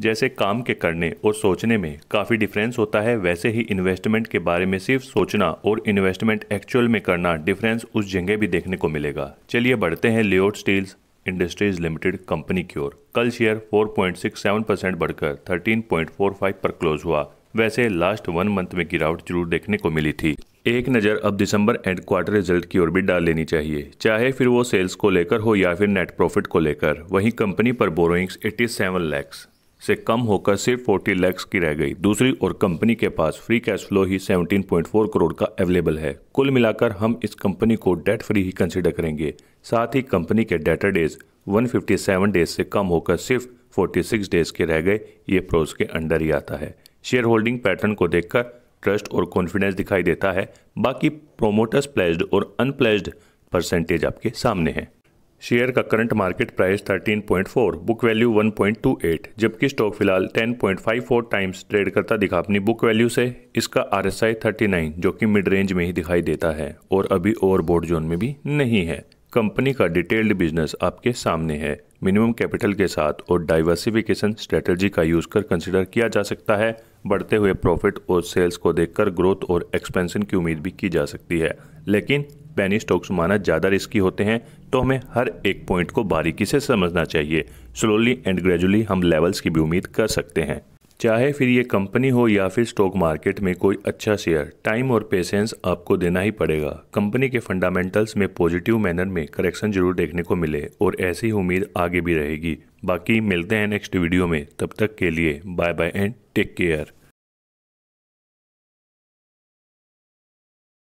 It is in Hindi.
जैसे काम के करने और सोचने में काफ़ी डिफरेंस होता है वैसे ही इन्वेस्टमेंट के बारे में सिर्फ सोचना और इन्वेस्टमेंट एक्चुअल में करना डिफरेंस उस जगह भी देखने को मिलेगा चलिए बढ़ते हैं Lloyds steels industries limited company की ओर कल शेयर 4.67 परसेंट बढ़कर 13.45 पर क्लोज हुआ वैसे लास्ट वन मंथ में गिरावट जरूर देखने को मिली थी एक नज़र अब दिसंबर एंड क्वार्टर रिजल्ट की ओर भी डाल लेनी चाहिए चाहे फिर वो सेल्स को लेकर हो या फिर नेट प्रॉफिट को लेकर वहीं कंपनी पर बोरोइंग्स 87 लैक्स से कम होकर सिर्फ 40 लैक्स की रह गई दूसरी ओर कंपनी के पास फ्री कैश फ्लो ही 17.4 करोड़ का अवेलेबल है कुल मिलाकर हम इस कंपनी को डेट फ्री ही कंसिडर करेंगे साथ ही कंपनी के डेटा डेज 157 डेज से कम होकर सिर्फ 46 डेज के रह गए ये प्रोस के अंडर ही आता है शेयर होल्डिंग पैटर्न को देखकर ट्रस्ट और कॉन्फिडेंस दिखाई देता है बाकी प्रोमोटर्स प्लेज्ड और अनप्लेज्ड परसेंटेज आपके सामने हैं शेयर का current market price 13.4, book value 1.28, जबकि स्टॉक फिलहाल 10.54 टाइम्स ट्रेड करता दिखा अपनी बुक वैल्यू से इसका आर 39 जो कि मिड रेंज में ही दिखाई देता है और अभी ओवरबोर्ड जोन में भी नहीं है कंपनी का डिटेल्ड बिजनेस आपके सामने है मिनिमम कैपिटल के साथ और डाइवर्सिफिकेशन स्ट्रेटजी का यूज कर कंसिडर किया जा सकता है बढ़ते हुए प्रॉफिट और सेल्स को देखकर ग्रोथ और एक्सपेंशन की उम्मीद भी की जा सकती है लेकिन पैनी स्टॉक्स माना ज़्यादा रिस्की होते हैं तो हमें हर एक पॉइंट को बारीकी से समझना चाहिए स्लोली एंड ग्रेजुअली हम लेवल्स की भी उम्मीद कर सकते हैं चाहे फिर ये कंपनी हो या फिर स्टॉक मार्केट में कोई अच्छा शेयर टाइम और पेशेंस आपको देना ही पड़ेगा कंपनी के फंडामेंटल्स में पॉजिटिव मैनर में करेक्शन जरूर देखने को मिले और ऐसी उम्मीद आगे भी रहेगी बाकी मिलते हैं नेक्स्ट वीडियो में तब तक के लिए bye bye and take care